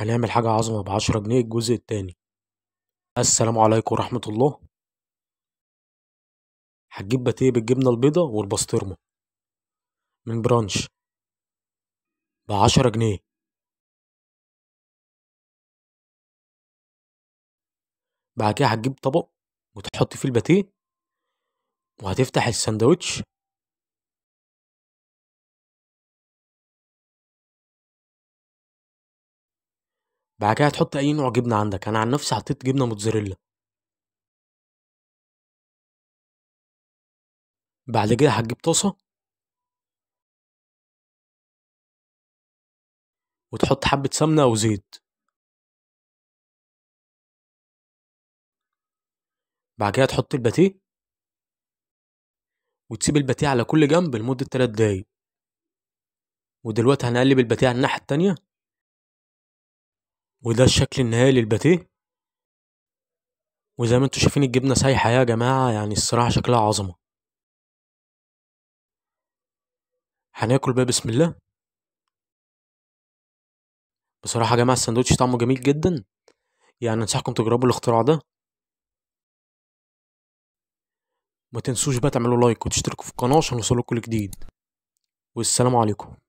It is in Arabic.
هنعمل حاجة عظمة بعشرة جنيه الجزء التاني السلام عليكم ورحمة الله هتجيب باتيه بالجبنة البيضة والبسطرمة من برانش بعشرة جنيه بعد كده هتجيب طبق وتحط فيه الباتيه وهتفتح الساندوتش بعد كده هتحط اي نوع جبنه عندك انا عن نفسي حطيت جبنه موتزاريلا بعد كده هتجيب طاسه وتحط حبه سمنه او زيت بعد كده تحط الباتيه وتسيب الباتيه على كل جنب لمده 3 دقايق ودلوقتي هنقلب الباتيه على الناحيه التانيه وده الشكل النهائي للباتيه وزي ما انتوا شايفين الجبنه سايحه يا جماعه يعني الصراحه شكلها عظمه هناكل بقى بسم الله بصراحه يا جماعه الساندوتش طعمه جميل جدا يعني انصحكم تجربوا الاختراع ده ما تنسوش بقى تعملوا لايك وتشتركوا في القناه عشان يوصلكوا الجديد والسلام عليكم